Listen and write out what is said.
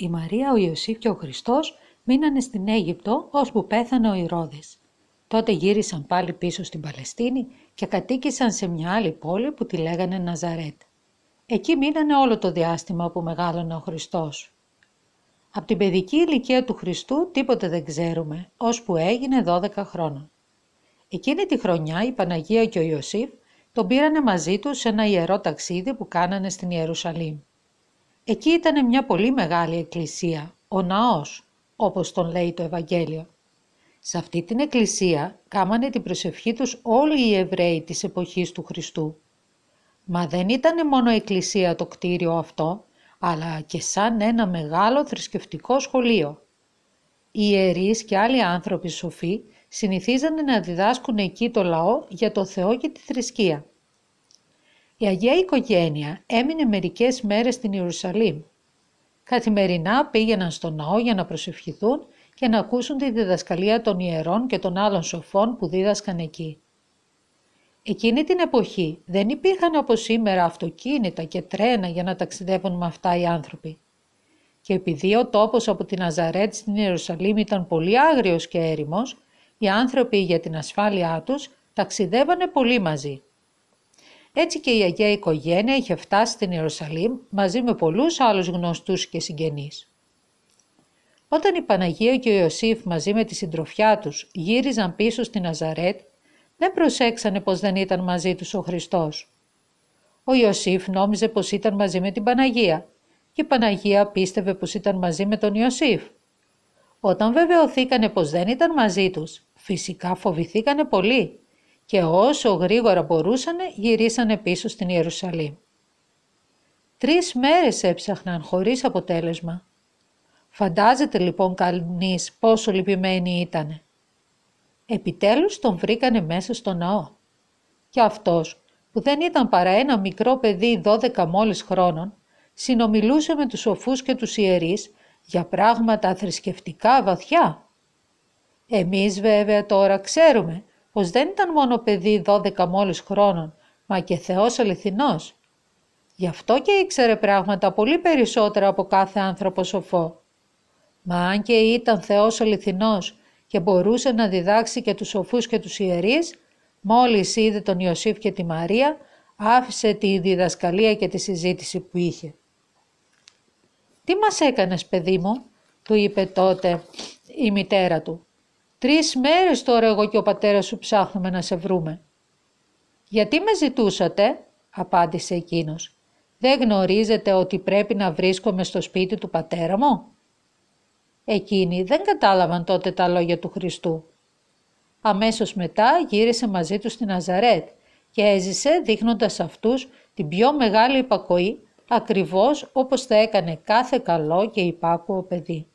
Η Μαρία, ο Ιωσήφ και ο Χριστός μείνανε στην Αίγυπτο ώσπου πέθανε ο Ηρώδης. Τότε γύρισαν πάλι πίσω στην Παλαιστίνη και κατοίκησαν σε μια άλλη πόλη που τη λέγανε Ναζαρέτ. Εκεί μείνανε όλο το διάστημα που μεγάλωνε ο Χριστός. Από την παιδική ηλικία του Χριστού τίποτε δεν ξέρουμε, ώσπου έγινε 12 χρόνια. Εκείνη τη χρονιά η Παναγία και ο Ιωσήφ τον πήρανε μαζί τους σε ένα ιερό ταξίδι που κάνανε στην Ιερουσαλήμ. Εκεί ήταν μια πολύ μεγάλη εκκλησία, ο ναός, όπως τον λέει το Ευαγγέλιο. Σε αυτή την εκκλησία κάμανε την προσευχή τους όλοι οι Εβραίοι της εποχής του Χριστού. Μα δεν ήταν μόνο εκκλησία το κτίριο αυτό, αλλά και σαν ένα μεγάλο θρησκευτικό σχολείο. Οι ιερείς και άλλοι άνθρωποι σοφοί συνηθίζανε να διδάσκουν εκεί το λαό για το Θεό και τη θρησκεία. Η Αγία Οικογένεια έμεινε μερικές μέρες στην Ιερουσαλήμ. Καθημερινά πήγαιναν στο ναό για να προσευχηθούν και να ακούσουν τη διδασκαλία των ιερών και των άλλων σοφών που δίδασκαν εκεί. Εκείνη την εποχή δεν υπήρχαν από σήμερα αυτοκίνητα και τρένα για να ταξιδεύουν με αυτά οι άνθρωποι. Και επειδή ο τόπος από την Αζαρέτ στην Ιερουσαλήμ ήταν πολύ άγριος και έρημος, οι άνθρωποι για την ασφάλειά τους ταξιδεύανε πολύ μαζί. Έτσι και η Αγία Οικογένεια είχε φτάσει στην Ιερουσαλήμ μαζί με πολλούς άλλους γνωστούς και συγγενείς. Όταν η Παναγία και ο Ιωσήφ μαζί με τη συντροφιά τους γύριζαν πίσω στη Ναζαρέτ, δεν προσέξανε πως δεν ήταν μαζί τους ο Χριστός. Ο Ιωσήφ νόμιζε πως ήταν μαζί με την Παναγία και η Παναγία πίστευε πως ήταν μαζί με τον Ιωσήφ. Όταν βεβαιωθήκανε πως δεν ήταν μαζί τους, φυσικά φοβηθήκανε πολύ και όσο γρήγορα μπορούσανε γυρίσανε πίσω στην Ιερουσαλήμ. Τρεις μέρες έψαχναν χωρίς αποτέλεσμα. Φαντάζεται λοιπόν κανείς πόσο λυπημένοι ήτανε. Επιτέλους τον βρήκανε μέσα στο ναό. Και αυτός, που δεν ήταν παρά ένα μικρό παιδί 12 μόλις χρόνων, συνομιλούσε με τους σοφούς και τους ιερείς για πράγματα θρησκευτικά βαθιά. Εμείς βέβαια τώρα ξέρουμε πως δεν ήταν μόνο παιδί 12 μόλις χρόνων, μα και Θεός αληθινός. Γι' αυτό και ήξερε πράγματα πολύ περισσότερα από κάθε άνθρωπο σοφό. Μα αν και ήταν Θεός αληθινός και μπορούσε να διδάξει και τους σοφούς και τους ιερείς, μόλις είδε τον Ιωσήφ και τη Μαρία, άφησε τη διδασκαλία και τη συζήτηση που είχε. «Τι μας έκανες, παιδί μου», του είπε τότε η μητέρα του. Τρεις μέρες τώρα εγώ και ο πατέρας σου ψάχνουμε να σε βρούμε. «Γιατί με ζητούσατε» απάντησε εκείνος. «Δεν γνωρίζετε ότι πρέπει να βρίσκομαι στο σπίτι του πατέρα μου» Εκείνοι δεν κατάλαβαν τότε τα λόγια του Χριστού. Αμέσως μετά γύρισε μαζί τους στη Ναζαρέτ και έζησε δείχνοντας αυτούς την πιο μεγάλη υπακοή, ακριβώς όπως θα έκανε κάθε καλό και υπάκουο παιδί.